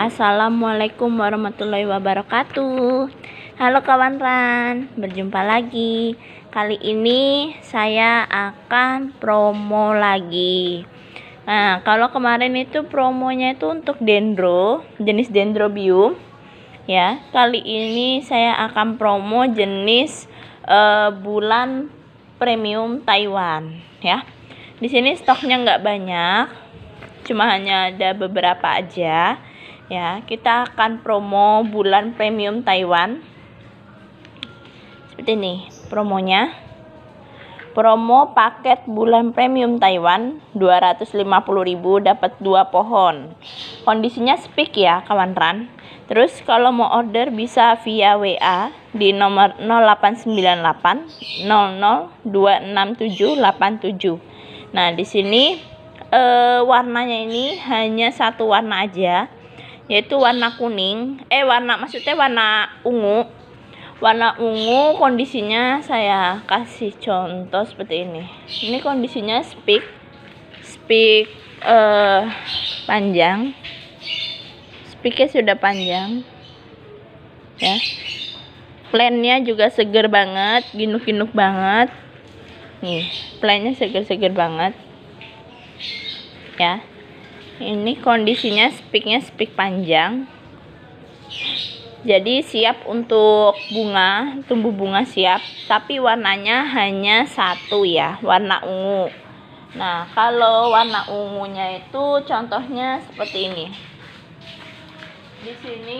Assalamualaikum warahmatullahi wabarakatuh. Halo kawan Ran, berjumpa lagi. Kali ini saya akan promo lagi. Nah, kalau kemarin itu promonya itu untuk dendro, jenis dendrobium. Ya, kali ini saya akan promo jenis uh, bulan premium Taiwan, ya. Di sini stoknya nggak banyak, cuma hanya ada beberapa aja ya kita akan promo bulan premium Taiwan seperti ini promonya promo paket bulan premium Taiwan 250.000 dapat dua pohon kondisinya speak ya kawan Ran terus kalau mau order bisa via WA di nomor 0898 0026787 nah di sini eh, warnanya ini hanya satu warna aja yaitu warna kuning eh warna maksudnya warna ungu warna ungu kondisinya saya kasih contoh seperti ini ini kondisinya speak speak eh, panjang speaknya sudah panjang ya plannya juga seger banget ginuk-ginuk banget nih plannya seger-seger banget ya ini kondisinya speaknya speak panjang jadi siap untuk bunga tumbuh bunga siap tapi warnanya hanya satu ya warna ungu nah kalau warna ungunya itu contohnya seperti ini di sini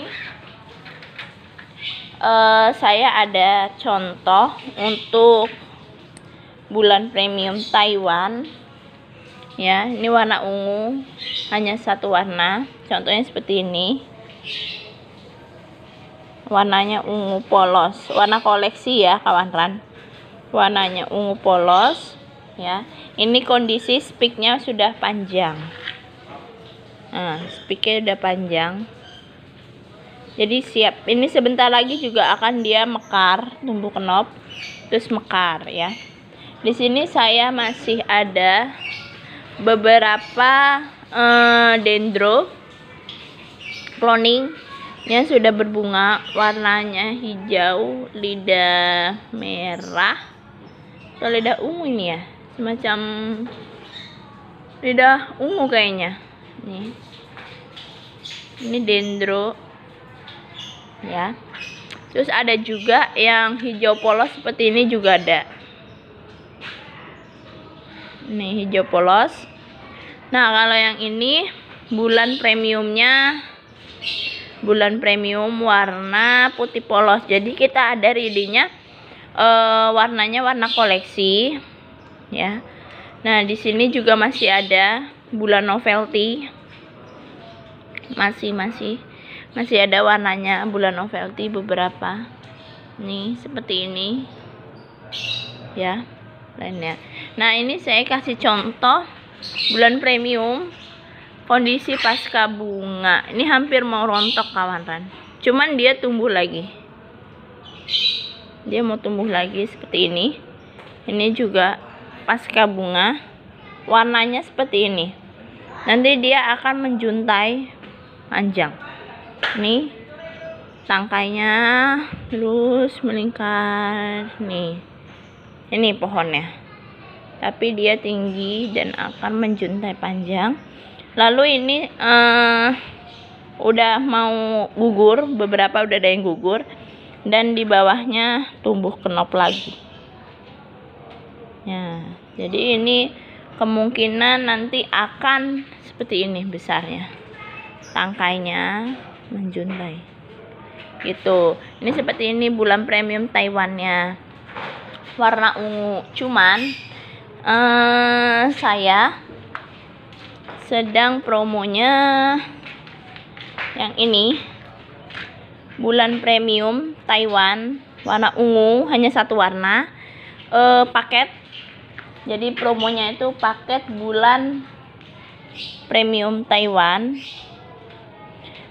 uh, saya ada contoh untuk bulan premium Taiwan ya ini warna ungu hanya satu warna contohnya seperti ini warnanya ungu polos warna koleksi ya kawan ran warnanya ungu polos ya ini kondisi speaknya sudah panjang nah speaknya sudah panjang jadi siap ini sebentar lagi juga akan dia mekar tumbuh kenop terus mekar ya di sini saya masih ada beberapa uh, dendro cloningnya sudah berbunga warnanya hijau lidah merah atau lidah ungu ini ya semacam lidah ungu kayaknya nih ini dendro ya terus ada juga yang hijau polos seperti ini juga ada nih hijau polos nah kalau yang ini bulan premiumnya bulan premium warna putih polos jadi kita ada ridinya e, eh, warnanya warna koleksi ya nah di sini juga masih ada bulan novelty masih masih masih ada warnanya bulan novelty beberapa nih seperti ini ya lainnya nah ini saya kasih contoh bulan premium kondisi pasca bunga ini hampir mau rontok kawan-kawan cuman dia tumbuh lagi dia mau tumbuh lagi seperti ini ini juga pasca bunga warnanya seperti ini nanti dia akan menjuntai panjang nih tangkainya terus melingkar nih ini pohonnya tapi dia tinggi dan akan menjuntai panjang lalu ini uh, udah mau gugur beberapa udah ada yang gugur dan di bawahnya tumbuh kenop lagi ya jadi ini kemungkinan nanti akan seperti ini besarnya tangkainya menjuntai gitu ini seperti ini bulan premium Taiwannya warna ungu cuman uh, saya sedang promonya yang ini bulan premium Taiwan warna ungu hanya satu warna uh, paket jadi promonya itu paket bulan premium Taiwan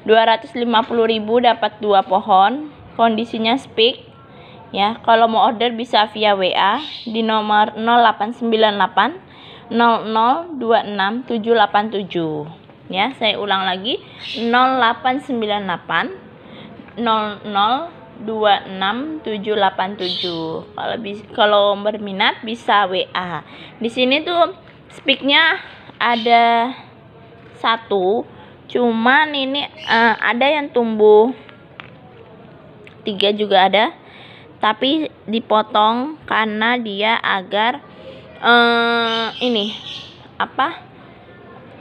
250.000 dapat dua pohon kondisinya speak ya kalau mau order bisa via WA di nomor 0898 0026787 ya saya ulang lagi 0898 0026787 kalau kalau berminat bisa WA di sini tuh speaknya ada satu cuman ini uh, ada yang tumbuh tiga juga ada tapi dipotong karena dia agar eh, ini apa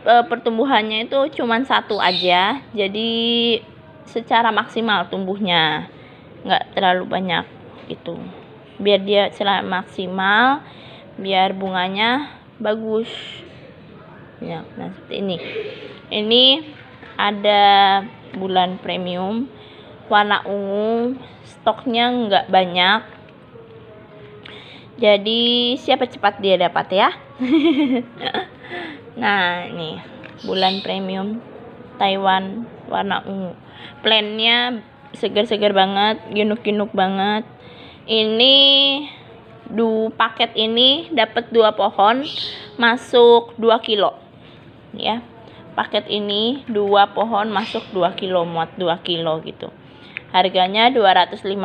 eh, pertumbuhannya itu cuma satu aja jadi secara maksimal tumbuhnya nggak terlalu banyak itu biar dia secara maksimal biar bunganya bagus ya nah ini ini ada bulan premium warna ungu stoknya nggak banyak jadi siapa cepat dia dapat ya nah nih bulan premium Taiwan warna ungu plannya seger-seger banget ginuk-ginuk banget ini du paket ini dapat dua pohon masuk 2 kilo ya paket ini dua pohon masuk 2 kilo muat 2 kilo gitu Harganya 250.000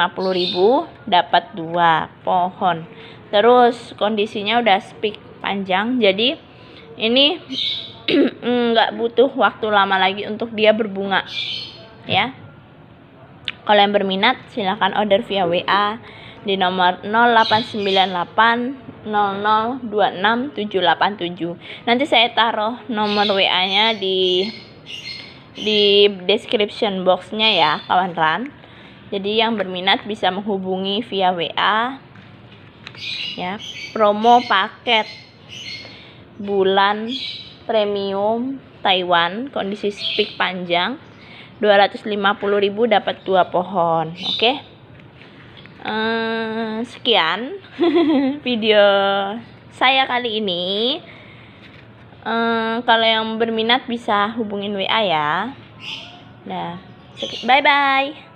dapat dua pohon. Terus kondisinya udah speak panjang jadi ini nggak butuh waktu lama lagi untuk dia berbunga ya kalau yang berminat silahkan order via WA di nomor 0898 0026 787 nanti saya taruh nomor WA nya di di description boxnya ya kawan Ran jadi yang berminat bisa menghubungi via WA ya promo paket bulan premium Taiwan kondisi speak panjang 250.000 dapat dua pohon oke okay? ehm, sekian video saya kali ini um, kalau yang berminat bisa hubungin WA ya. Nah, bye bye.